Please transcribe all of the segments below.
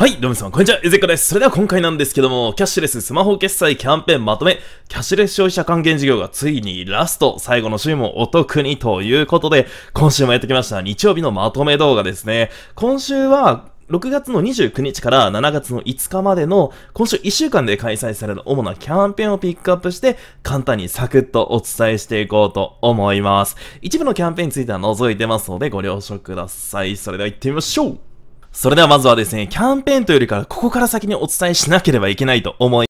はい、どうも皆さん、こんにちは、ゆずっこです。それでは今回なんですけども、キャッシュレススマホ決済キャンペーンまとめ、キャッシュレス消費者還元事業がついにラスト、最後の週もお得にということで、今週もやってきました日曜日のまとめ動画ですね。今週は、6月の29日から7月の5日までの今週1週間で開催される主なキャンペーンをピックアップして簡単にサクッとお伝えしていこうと思います。一部のキャンペーンについては除いてますのでご了承ください。それでは行ってみましょうそれではまずはですね、キャンペーンというよりから、ここから先にお伝えしなければいけないと思い、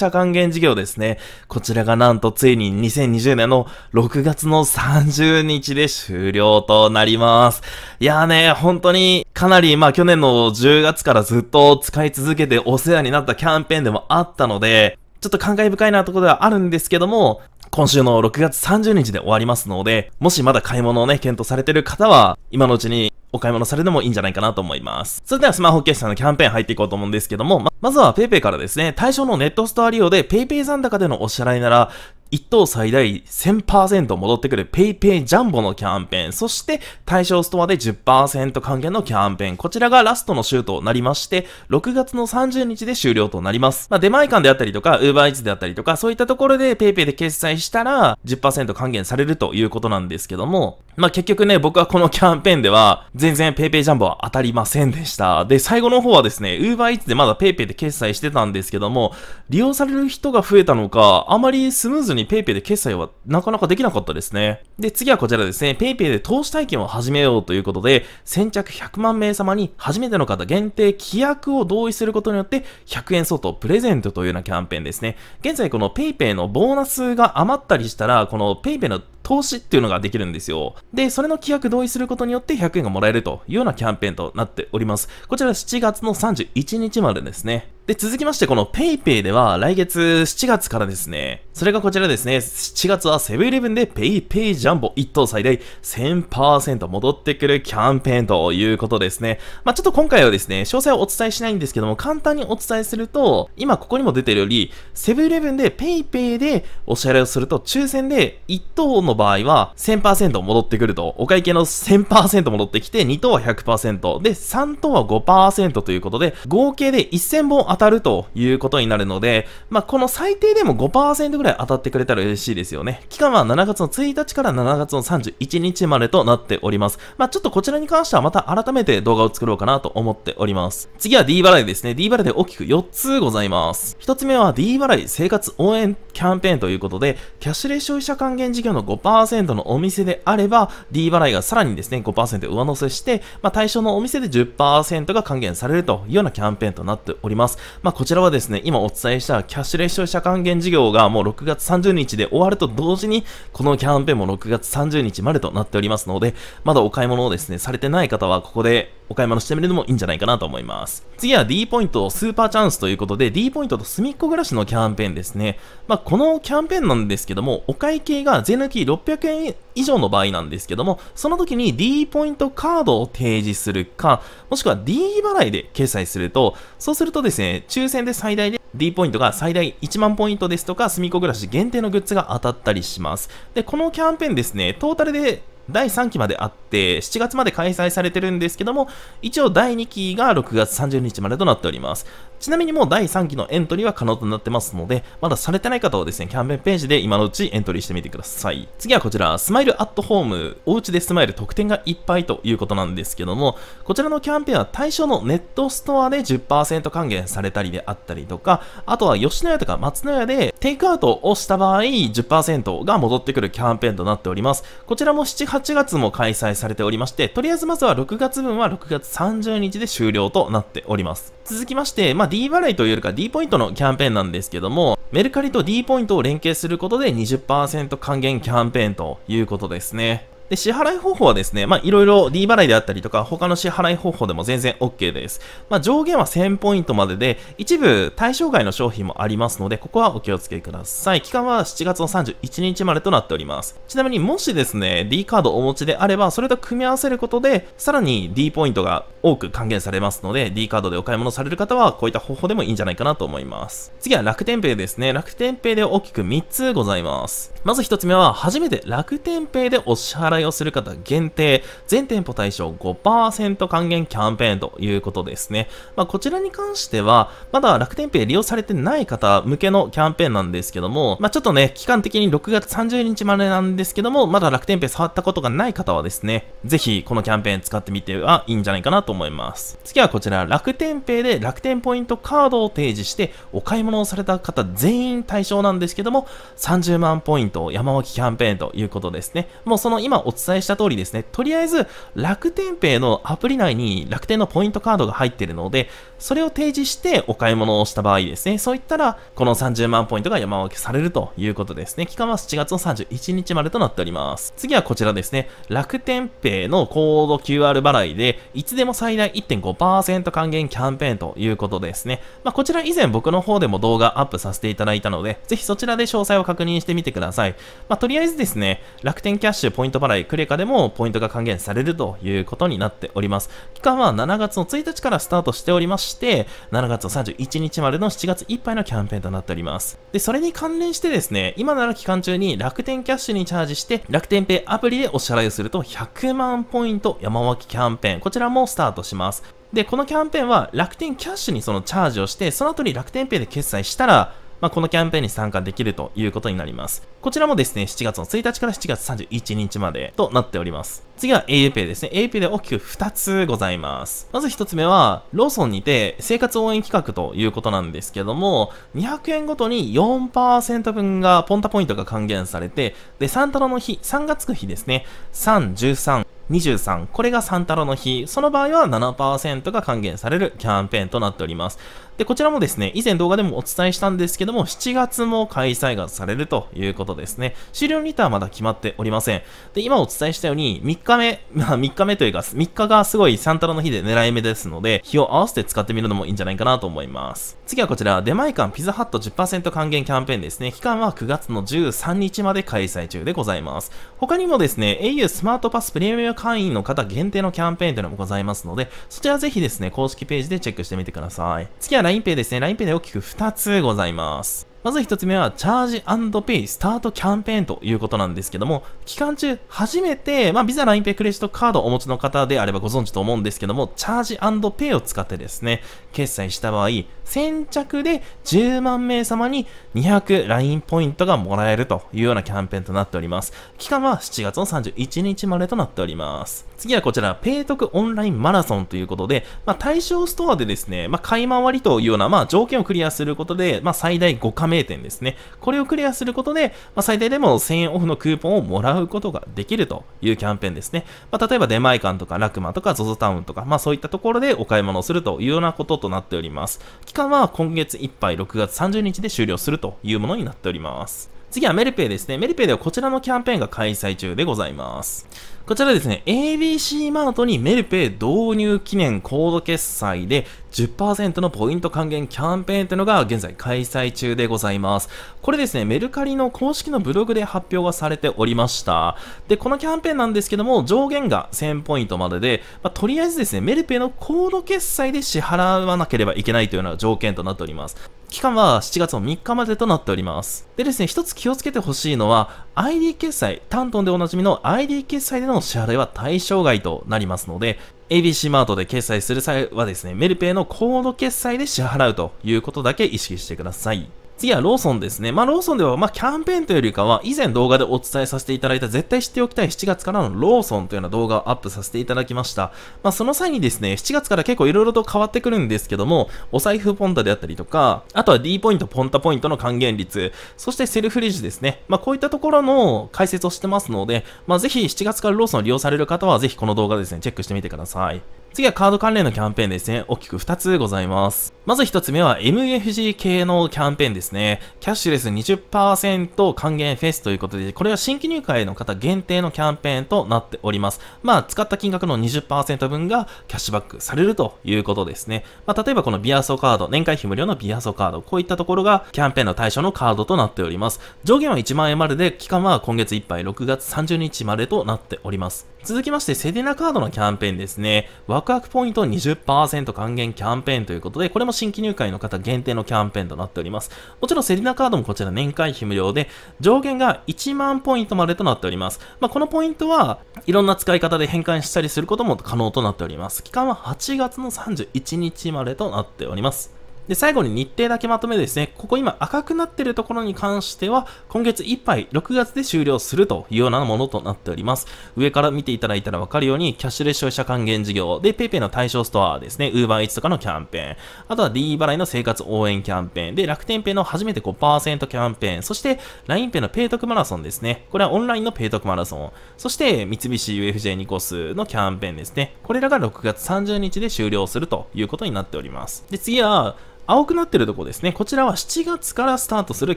社還元事業ですね。こちらがなんとついに2020年の6月の30日で終了となります。いやーね、本当にかなりまあ去年の10月からずっと使い続けてお世話になったキャンペーンでもあったので、ちょっと感慨深いなところではあるんですけども、今週の6月30日で終わりますので、もしまだ買い物をね、検討されてる方は、今のうちにお買い物されてもいいんじゃないかなと思います。それではスマホ決済のキャンペーン入っていこうと思うんですけども、ま、まずは PayPay からですね、対象のネットストア利用で PayPay 残高でのお支払いなら、1等最大1000%戻ってくる PayPay ジャンボのキャンペーン、そして対象ストアで10%還元のキャンペーン、こちらがラストの週となりまして、6月の30日で終了となります。まあ、出前館であったりとか、UberEats であったりとか、そういったところで PayPay で決済したら10%還元されるということなんですけども、まあ、結局ね、僕はこのキャンペーンでは全然 PayPay ジャンボは当たりませんでした。で、最後の方はですね、UberEats でまだ PayPay で決済してたんですけども、利用される人が増えたのか、あまりスムーズにに PayPay で決済はなかなかできなかったですね。で、次はこちらですね、PayPay で投資体験を始めようということで、先着100万名様に初めての方限定規約を同意することによって、100円相当プレゼントというようなキャンペーンですね。現在この PayPay のボーナスが余ったりしたら、この PayPay の投資っていうのができるんですよ。で、それの規約同意することによって100円がもらえるというようなキャンペーンとなっております。こちら7月の31日までですね。で、続きまして、この PayPay では、来月7月からですね、それがこちらですね、7月はセブンイレブンで PayPay ジャンボ1等最大1000%戻ってくるキャンペーンということですね。まあ、ちょっと今回はですね、詳細をお伝えしないんですけども、簡単にお伝えすると、今ここにも出てるより、セブンイレブンで PayPay でお支払いをすると、抽選で1等の場合は1000%戻ってくると、お会計の1000%戻ってきて、2等は100%、で、3等は5%ということで、合計で1000本当たるということになるので、まあ、この最低でも5%ぐらい当たってくれたら嬉しいですよね。期間は7月の1日から7月の31日までとなっております。まあ、ちょっとこちらに関してはまた改めて動画を作ろうかなと思っております。次は D 払いですね。D 払いで大きく4つございます。1つ目は D 払い生活応援キャンペーンということで、キャッシュレス消費者還元事業の5%のお店であれば、D 払いがさらにですね、5%上乗せして、まあ、対象のお店で10%が還元されるというようなキャンペーンとなっております。まあ、こちらはですね、今お伝えしたキャッシュレス消費者還元事業がもう6月30日で終わると同時に、このキャンペーンも6月30日までとなっておりますので、まだお買い物をですね、されてない方はここでお買い物してみるのもいいんじゃないかなと思います。次は D ポイントスーパーチャンスということで、D ポイントと隅っこ暮らしのキャンペーンですね。まあ、このキャンペーンなんですけども、お会計が税抜き600円以上の場合なんですけども、その時に D ポイントカードを提示するか、もしくは D 払いで決済すると、そうするとですね、抽選で最大で D ポイントが最大1万ポイントですとか、住み子暮らし限定のグッズが当たったりします。で、このキャンペーンですね、トータルで第3期まであって、7月まで開催されてるんですけども、一応第2期が6月30日までとなっております。ちなみにもう第3期のエントリーは可能となってますので、まだされてない方はですね、キャンペーンページで今のうちエントリーしてみてください。次はこちら、スマイルアットホーム、おうちでスマイル特典がいっぱいということなんですけども、こちらのキャンペーンは対象のネットストアで10%還元されたりであったりとか、あとは吉野家とか松野家でテイクアウトをした場合10%が戻ってくるキャンペーンとなっております。こちらも7、8月も開催されておりまして、とりあえずまずは6月分は6月30日で終了となっております。続きまして、まあ、D 払いというよりか D ポイントのキャンペーンなんですけども、メルカリと D ポイントを連携することで20%還元キャンペーンということですね。で、支払い方法はですね、まあ、いろいろ D 払いであったりとか、他の支払い方法でも全然 OK です。まあ、上限は1000ポイントまでで、一部対象外の商品もありますので、ここはお気をつけください。期間は7月の31日までとなっております。ちなみにもしですね、D カードをお持ちであれば、それと組み合わせることで、さらに D ポイントが多く還元されますので、D カードでお買い物される方は、こういった方法でもいいんじゃないかなと思います。次は楽天ペイですね。楽天ペイで大きく3つございます。まず1つ目は、初めて楽天ペイでお支払い採用する方限定、全店舗対象5%還元キャンペーンということですね。まあ、こちらに関しては、まだ楽天ペイ利用されてない方向けのキャンペーンなんですけども、まあ、ちょっとね、期間的に6月30日までなんですけども、まだ楽天ペイ触ったことがない方はですね、ぜひこのキャンペーン使ってみてはいいんじゃないかなと思います。次はこちら、楽天ペイで楽天ポイントカードを提示して、お買い物をされた方全員対象なんですけども、30万ポイント山脇キャンペーンということですね。もうその今おお伝えした通りですね、とりあえず楽天ペイのアプリ内に楽天のポイントカードが入っているので、それを提示してお買い物をした場合ですね、そういったら、この30万ポイントが山分けされるということですね。期間は7月の31日までとなっております。次はこちらですね、楽天ペイのコード QR 払いで、いつでも最大1.5%還元キャンペーンということですね。まあ、こちら以前僕の方でも動画アップさせていただいたので、ぜひそちらで詳細を確認してみてください。まあ、とりあえずですね、楽天キャッシュポイント払い払い、クレカでもポイントが還元されるということになっております。期間は7月の1日からスタートしておりまして、7月の31日までの7月いっぱいのキャンペーンとなっております。で、それに関連してですね、今なら期間中に楽天キャッシュにチャージして、楽天ペイアプリでお支払いをすると100万ポイント山脇キャンペーン、こちらもスタートします。で、このキャンペーンは楽天キャッシュにそのチャージをして、その後に楽天ペイで決済したら、まあ、このキャンペーンに参加できるということになります。こちらもですね、7月の1日から7月31日までとなっております。次は aupay ですね。aupay で大きく2つございます。まず1つ目は、ローソンにて生活応援企画ということなんですけども、200円ごとに4%分がポンタポイントが還元されて、で、サンタロの日、3月く日ですね、3、13、23これがサンタロの日その場合は7%が還元されるキャンペーンとなっておりますでこちらもですね以前動画でもお伝えしたんですけども7月も開催がされるということですね終了ターはまだ決まっておりませんで今お伝えしたように3日目まあ3日目というか3日がすごいサンタロの日で狙い目ですので日を合わせて使ってみるのもいいんじゃないかなと思います次はこちら出前館ピザハット10%還元キャンペーンですね期間は9月の13日まで開催中でございます他にもですね、au スマートパスプレミアム会員の方限定のキャンペーンというのもございますので、そちらぜひですね、公式ページでチェックしてみてください。次は LINEPay ですね。LINEPay で大きく2つございます。まず一つ目は、チャージペイスタートキャンペーンということなんですけども、期間中初めて、まあ、ビザ、ラインペイ、クレジットカードをお持ちの方であればご存知と思うんですけども、チャージペイを使ってですね、決済した場合、先着で10万名様に200ラインポイントがもらえるというようなキャンペーンとなっております。期間は7月の31日までとなっております。次はこちら、ペイトクオンラインマラソンということで、まあ、対象ストアでですね、まあ、買い回りというような、まあ、条件をクリアすることで、まあ、最大5カメ名店ですね。これをクリアすることで、まあ、最低でも1000円オフのクーポンをもらうことができるというキャンペーンですね。まあ、例えば出前館とかラクマとか ZOZO タウンとか、まあそういったところでお買い物をするというようなこととなっております。期間は今月いっぱい6月30日で終了するというものになっております。次はメルペイですね。メルペイではこちらのキャンペーンが開催中でございます。こちらですね、ABC マートにメルペイ導入記念コード決済で10%のポイント還元キャンペーンというのが現在開催中でございます。これですね、メルカリの公式のブログで発表がされておりました。で、このキャンペーンなんですけども、上限が1000ポイントまでで、まあ、とりあえずですね、メルペイのコード決済で支払わなければいけないというような条件となっております。期間は7月の3日までとなっております。でですね、一つ気をつけてほしいのは、ID 決済、タントンでおなじみの ID 決済での支払いは対象外となりますので、ABC マートで決済する際はですね、メルペイのコード決済で支払うということだけ意識してください。次はローソンですね。まあ、ローソンでは、まあ、キャンペーンというよりかは、以前動画でお伝えさせていただいた、絶対知っておきたい7月からのローソンというような動画をアップさせていただきました。まあ、その際にですね、7月から結構色々と変わってくるんですけども、お財布ポンタであったりとか、あとは D ポイント、ポンタポイントの還元率、そしてセルフレジですね。まあ、こういったところの解説をしてますので、まあ、ぜひ7月からローソンを利用される方は、ぜひこの動画ですね、チェックしてみてください。次はカード関連のキャンペーンですね。大きく2つございます。まず1つ目は MFG 系のキャンペーンですね。キャッシュレス20%還元フェスということで、これは新規入会の方限定のキャンペーンとなっております。まあ、使った金額の20%分がキャッシュバックされるということですね。まあ、例えばこのビアソカード、年会費無料のビアソカード、こういったところがキャンペーンの対象のカードとなっております。上限は1万円までで、期間は今月いっぱい6月30日までとなっております。続きまして、セデナカードのキャンペーンですね。ワクワクポイント20%還元キャンペーンということで、これも新規入会の方限定のキャンペーンとなっております。もちろんセデナカードもこちら年会費無料で、上限が1万ポイントまでとなっております。まあ、このポイントはいろんな使い方で変換したりすることも可能となっております。期間は8月の31日までとなっております。で、最後に日程だけまとめですね、ここ今赤くなってるところに関しては、今月いっぱい、6月で終了するというようなものとなっております。上から見ていただいたらわかるように、キャッシュレス消費者還元事業、で、PayPay の対象ストアですね、UberEats とかのキャンペーン、あとは d 払いの生活応援キャンペーン、で、楽天ペイの初めて5%キャンペーン、そして LINEPay のペイ特マラソンですね、これはオンラインのペイ特マラソン、そして三菱 UFJ ニコスのキャンペーンですね、これらが6月30日で終了するということになっております。で、次は、青くなってるとこですね。こちらは7月からスタートする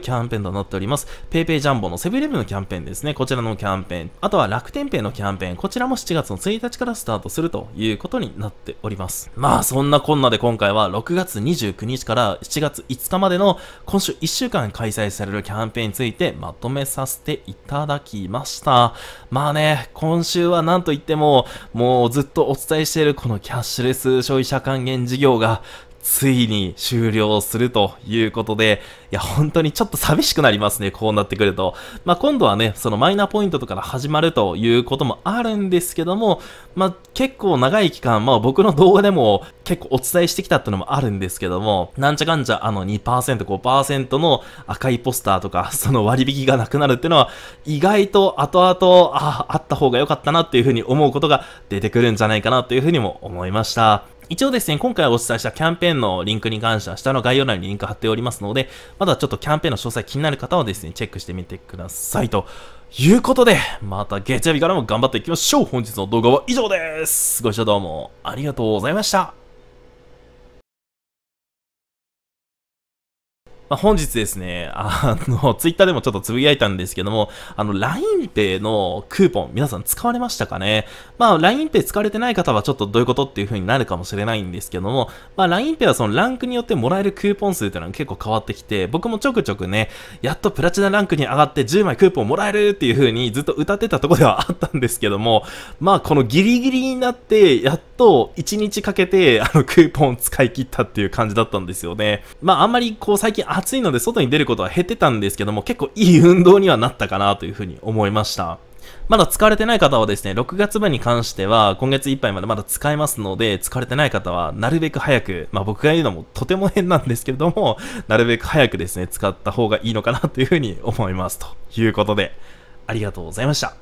キャンペーンとなっております。PayPay ジャンボのセブンイレブンのキャンペーンですね。こちらのキャンペーン。あとは楽天ペイのキャンペーン。こちらも7月の1日からスタートするということになっております。まあ、そんなこんなで今回は6月29日から7月5日までの今週1週間開催されるキャンペーンについてまとめさせていただきました。まあね、今週はなんといっても、もうずっとお伝えしているこのキャッシュレス消費者還元事業がついに終了するということで、いや、本当にちょっと寂しくなりますね、こうなってくると。まあ、今度はね、そのマイナポイントとかが始まるということもあるんですけども、まあ、結構長い期間、まあ、僕の動画でも結構お伝えしてきたってのもあるんですけども、なんちゃかんちゃあの2%、5%の赤いポスターとか、その割引がなくなるってのは、意外と後々、ああ、あった方が良かったなっていうふうに思うことが出てくるんじゃないかなというふうにも思いました。一応ですね、今回お伝えしたキャンペーンのリンクに関しては、下の概要欄にリンク貼っておりますので、まだちょっとキャンペーンの詳細気になる方はですね、チェックしてみてください。ということで、また月曜日からも頑張っていきましょう。本日の動画は以上です。ご視聴どうもありがとうございました。まあ、本日ですね、あの、ツイッターでもちょっとつぶやいたんですけども、あの、LINEPay のクーポン、皆さん使われましたかねまあ、LINEPay 使われてない方はちょっとどういうことっていう風になるかもしれないんですけども、まあ、LINEPay はそのランクによってもらえるクーポン数っていうのは結構変わってきて、僕もちょくちょくね、やっとプラチナランクに上がって10枚クーポンもらえるっていう風にずっと歌ってたとこではあったんですけども、まあ、このギリギリになって、やっと1日かけて、あの、クーポン使い切ったっていう感じだったんですよね。まあ、あんまりこう最近暑いので外に出ることは減ってたんですけども、結構いい運動にはなったかなというふうに思いました。まだ使われてない方はですね、6月分に関しては、今月いっぱいまでまだ使えますので、使われてない方は、なるべく早く、まあ僕が言うのもとても変なんですけれども、なるべく早くですね、使った方がいいのかなというふうに思います。ということで、ありがとうございました。